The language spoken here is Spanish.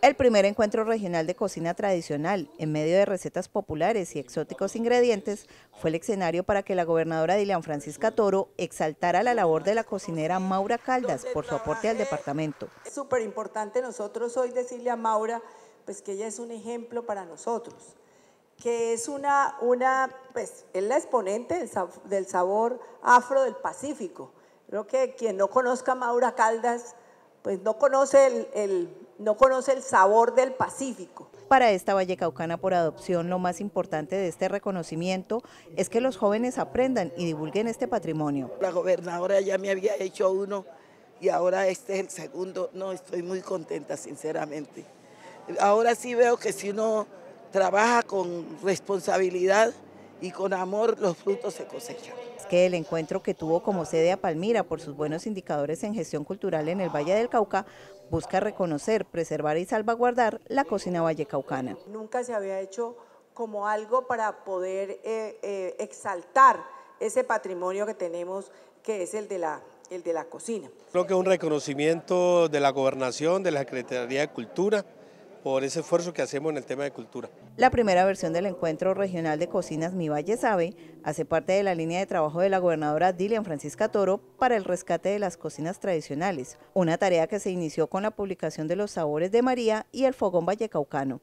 El primer encuentro regional de cocina tradicional, en medio de recetas populares y exóticos ingredientes, fue el escenario para que la gobernadora Dilian Francisca Toro exaltara la labor de la cocinera Maura Caldas por su aporte al departamento. Es súper importante nosotros hoy decirle a Maura pues que ella es un ejemplo para nosotros, que es una, una pues es la exponente del, sabor afro del Pacífico. Creo que quien no conozca a Maura Caldas, pues no conoce el no conoce el sabor del Pacífico. Para esta Vallecaucana por adopción, lo más importante de este reconocimiento es que los jóvenes aprendan y divulguen este patrimonio. La gobernadora ya me había hecho uno y ahora este es el segundo. No, estoy muy contenta, sinceramente. Ahora sí veo que si uno trabaja con responsabilidad, y con amor los frutos se cosechan. Es que el encuentro que tuvo como sede a Palmira por sus buenos indicadores en gestión cultural en el Valle del Cauca busca reconocer, preservar y salvaguardar la cocina vallecaucana. Nunca se había hecho como algo para poder eh, eh, exaltar ese patrimonio que tenemos que es el de la el de la cocina. Creo que es un reconocimiento de la gobernación, de la Secretaría de Cultura, por ese esfuerzo que hacemos en el tema de cultura. La primera versión del encuentro regional de cocinas Mi Valle Sabe hace parte de la línea de trabajo de la gobernadora Dilian Francisca Toro para el rescate de las cocinas tradicionales, una tarea que se inició con la publicación de los sabores de María y el fogón vallecaucano.